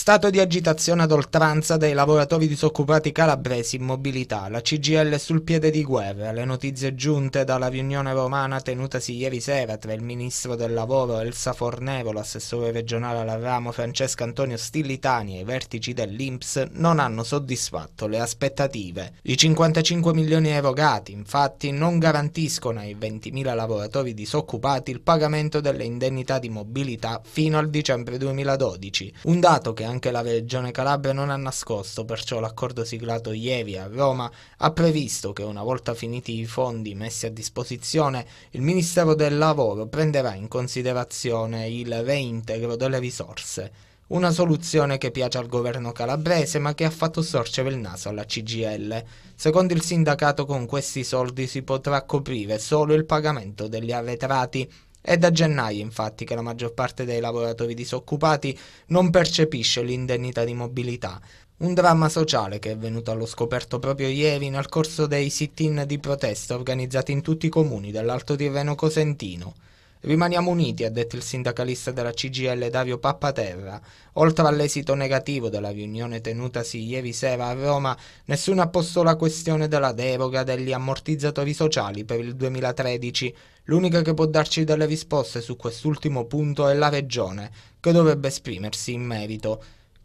Stato di agitazione ad oltranza dei lavoratori disoccupati calabresi in mobilità, la CGL è sul piede di guerra, le notizie giunte dalla riunione romana tenutasi ieri sera tra il ministro del lavoro Elsa Fornevo, l'assessore regionale alla ramo Francesco Antonio Stillitani e i vertici dell'Inps non hanno soddisfatto le aspettative. I 55 milioni erogati infatti non garantiscono ai 20.000 lavoratori disoccupati il pagamento delle indennità di mobilità fino al dicembre 2012, un dato che anche la Regione Calabria non ha nascosto, perciò l'accordo siglato ieri a Roma ha previsto che una volta finiti i fondi messi a disposizione, il Ministero del Lavoro prenderà in considerazione il reintegro delle risorse. Una soluzione che piace al governo calabrese ma che ha fatto sorgere il naso alla CGL. Secondo il sindacato con questi soldi si potrà coprire solo il pagamento degli arretrati è da gennaio infatti che la maggior parte dei lavoratori disoccupati non percepisce l'indennità di mobilità, un dramma sociale che è venuto allo scoperto proprio ieri nel corso dei sit-in di protesta organizzati in tutti i comuni dell'Alto Tirreno Cosentino. Rimaniamo uniti, ha detto il sindacalista della CGL Dario Pappaterra. Oltre all'esito negativo della riunione tenutasi ieri sera a Roma, nessuno ha posto la questione della deroga degli ammortizzatori sociali per il 2013. L'unica che può darci delle risposte su quest'ultimo punto è la Regione, che dovrebbe esprimersi in merito.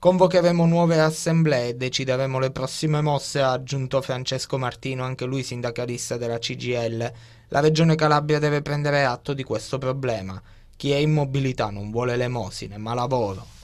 Convocheremo nuove assemblee e decideremo le prossime mosse, ha aggiunto Francesco Martino, anche lui sindacalista della CGL. La Regione Calabria deve prendere atto di questo problema. Chi è in mobilità non vuole elemosine, ma lavoro.